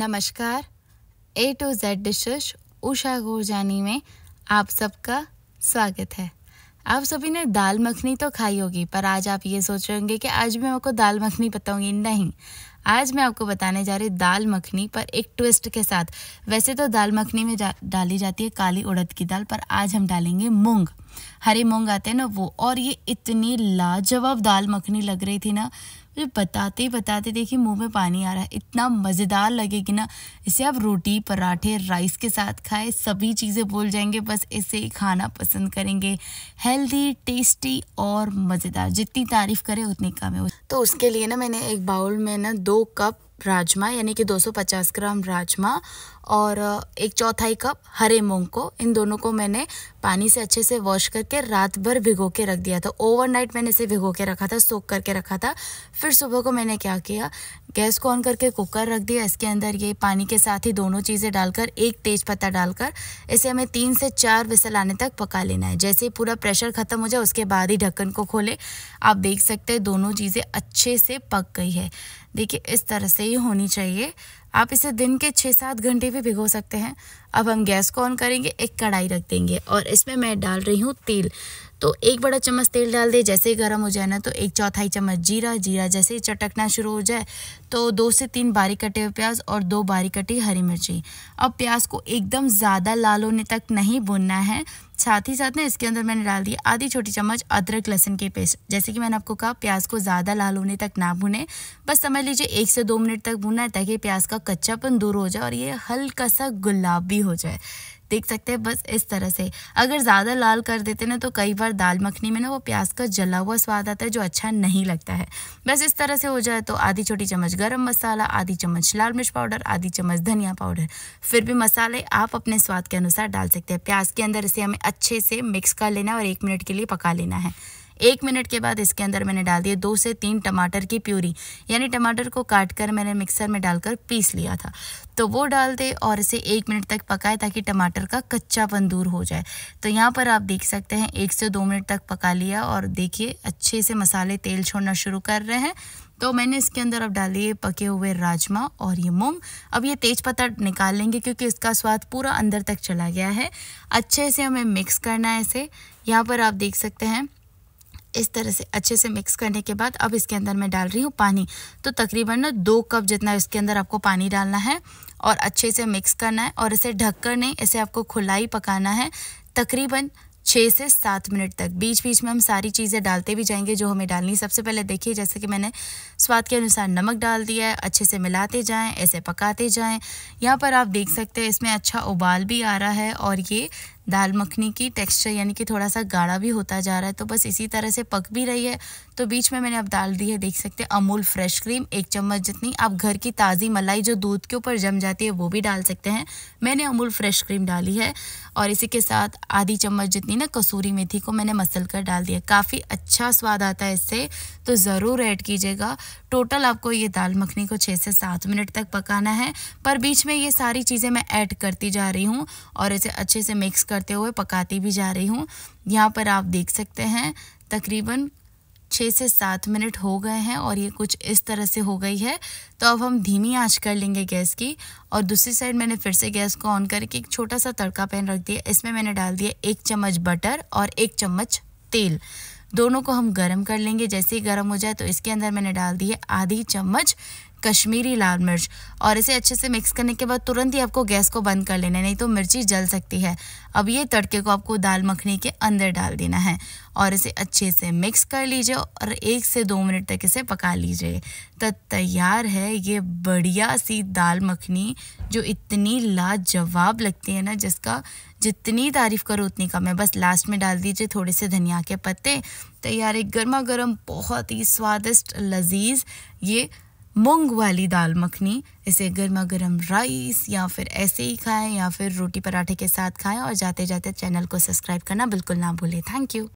नमस्कार A to Z dishes Usha Gorjani में आप सबका स्वागत है आप सभी ने दाल मखनी तो खाई होगी पर आज आप ये सोच रहे होंगे कि आज मैं आपको दाल मखनी बताऊंगी नहीं आज मैं आपको बताने जा रही दाल मखनी पर एक ट्विस्ट के साथ वैसे तो दाल मखनी में जा, डाली जाती है काली उड़द की दाल पर आज हम डालेंगे मूंग हरे मूंग आते हैं ना वो और ये इतनी लाजवाब दाल मखनी लग रही थी ना मुझे बताते ही बताते देखिए मुंह में पानी आ रहा है इतना मज़ेदार लगेगी ना इसे आप रोटी पराठे राइस के साथ खाएं सभी चीज़ें भूल जाएंगे बस इसे ही खाना पसंद करेंगे हेल्दी टेस्टी और मज़ेदार जितनी तारीफ़ करें उतनी कम है तो उसके लिए ना मैंने एक बाउल में ना दो कप राजमा यानी कि 250 ग्राम राजमा और एक चौथाई कप हरे मूंग को इन दोनों को मैंने पानी से अच्छे से वॉश करके रात भर भिगो के रख दिया था ओवरनाइट मैंने इसे भिगो के रखा था सोख करके रखा था फिर सुबह को मैंने क्या किया गैस को ऑन करके कुकर रख दिया इसके अंदर ये पानी के साथ ही दोनों चीज़ें डालकर एक तेज़ पत्ता डालकर इसे हमें तीन से चार विसल आने तक पका लेना है जैसे ही पूरा प्रेशर ख़त्म हो जाए उसके बाद ही ढक्कन को खोले आप देख सकते हैं दोनों चीज़ें अच्छे से पक गई है देखिए इस तरह से ही होनी चाहिए आप इसे दिन के छः सात घंटे भी भिगो सकते हैं अब हम गैस को ऑन करेंगे एक कढ़ाई रख देंगे और इसमें मैं डाल रही हूँ तेल तो एक बड़ा चम्मच तेल डाल दे जैसे ही गर्म हो जाए ना तो एक चौथाई चम्मच जीरा जीरा जैसे ही चटकना शुरू हो जाए तो दो से तीन बारीक कटे हुए प्याज और दो बारीक कटी हरी मिर्ची अब प्याज को एकदम ज़्यादा लाल होने तक नहीं भुनना है साथ ही साथ ना इसके अंदर मैंने डाल दिया आधी छोटी चम्मच अदरक लहसुन की पेस्ट जैसे कि मैंने आपको कहा प्याज को ज़्यादा लाल होने तक ना भुने बस समझ लीजिए एक से दो मिनट तक भुनना है ताकि प्याज का कच्चापन दूर हो जाए और ये हल्का सा गुलाबी हो जाए देख सकते हैं बस इस तरह से अगर ज़्यादा लाल कर देते ना तो कई बार दाल मखनी में ना वो प्याज का जला हुआ स्वाद आता है जो अच्छा नहीं लगता है बस इस तरह से हो जाए तो आधी छोटी चम्मच गर्म मसाला आधी चम्मच लाल मिर्च पाउडर आधी चम्मच धनिया पाउडर फिर भी मसाले आप अपने स्वाद के अनुसार डाल सकते हैं प्याज के अंदर इसे हमें अच्छे से मिक्स कर लेना और एक मिनट के लिए पका लेना है एक मिनट के बाद इसके अंदर मैंने डाल दिए दो से तीन टमाटर की प्यूरी यानी टमाटर को काट कर मैंने मिक्सर में डालकर पीस लिया था तो वो डाल दे और इसे एक मिनट तक पकाए ताकि टमाटर का कच्चापन दूर हो जाए तो यहाँ पर आप देख सकते हैं एक से दो मिनट तक पका लिया और देखिए अच्छे से मसाले तेल छोड़ना शुरू कर रहे हैं तो मैंने इसके अंदर अब डालिए पके हुए राजमा और ये मूंग अब ये तेज पत्ता निकाल लेंगे क्योंकि इसका स्वाद पूरा अंदर तक चला गया है अच्छे से हमें मिक्स करना है इसे यहाँ पर आप देख सकते हैं इस तरह से अच्छे से मिक्स करने के बाद अब इसके अंदर मैं डाल रही हूँ पानी तो तकरीबन ना दो कप जितना इसके अंदर आपको पानी डालना है और अच्छे से मिक्स करना है और इसे ढककर नहीं इसे आपको खुलाई पकाना है तकरीबन छः से सात मिनट तक बीच बीच में हम सारी चीज़ें डालते भी जाएंगे जो हमें डालनी सबसे पहले देखिए जैसे कि मैंने स्वाद के अनुसार नमक डाल दिया है अच्छे से मिलाते जाएं ऐसे पकाते जाएं यहाँ पर आप देख सकते हैं इसमें अच्छा उबाल भी आ रहा है और ये दाल मखनी की टेक्सचर यानी कि थोड़ा सा गाढ़ा भी होता जा रहा है तो बस इसी तरह से पक भी रही है तो बीच में मैंने अब डाल दी है देख सकते हैं अमूल फ्रेश क्रीम एक चम्मच जितनी आप घर की ताज़ी मलाई जो दूध के ऊपर जम जाती है वो भी डाल सकते हैं मैंने अमूल फ्रेश क्रीम डाली है और इसी के साथ आधी चम्मच जितनी ना कसूरी मेथी को मैंने मसल कर डाल दिया काफ़ी अच्छा स्वाद आता है इससे तो ज़रूर ऐड कीजिएगा टोटल आपको ये दाल मखनी को छः से सात मिनट तक पकाना है पर बीच में ये सारी चीज़ें मैं ऐड करती जा रही हूँ और इसे अच्छे से मिक्स करते हुए पकाती भी जा रही हूँ यहाँ पर आप देख सकते हैं तकरीबन छः से सात मिनट हो गए हैं और ये कुछ इस तरह से हो गई है तो अब हम धीमी आंच कर लेंगे गैस की और दूसरी साइड मैंने फिर से गैस को ऑन करके एक छोटा सा तड़का पैन रख दिया इसमें मैंने डाल दिया एक चम्मच बटर और एक चम्मच तेल दोनों को हम गरम कर लेंगे जैसे ही गरम हो जाए तो इसके अंदर मैंने डाल दिए आधी चम्मच कश्मीरी लाल मिर्च और इसे अच्छे से मिक्स करने के बाद तुरंत ही आपको गैस को बंद कर लेना है नहीं तो मिर्ची जल सकती है अब ये तड़के को आपको दाल मखनी के अंदर डाल देना है और इसे अच्छे से मिक्स कर लीजिए और एक से दो मिनट तक इसे पका लीजिए तो तैयार है ये बढ़िया सी दाल मखनी जो इतनी लाजवाब लगती है ना जिसका जितनी तारीफ़ करो उतनी कम है बस लास्ट में डाल दीजिए थोड़े से धनिया के पत्ते तैयार एक गर्मा गर्म बहुत ही स्वादिष्ट लजीज ये मूंग वाली दाल मखनी इसे गर्मा गर्म राइस या फिर ऐसे ही खाएं या फिर रोटी पराठे के साथ खाएं और जाते जाते चैनल को सब्सक्राइब करना बिल्कुल ना भूलें थैंक यू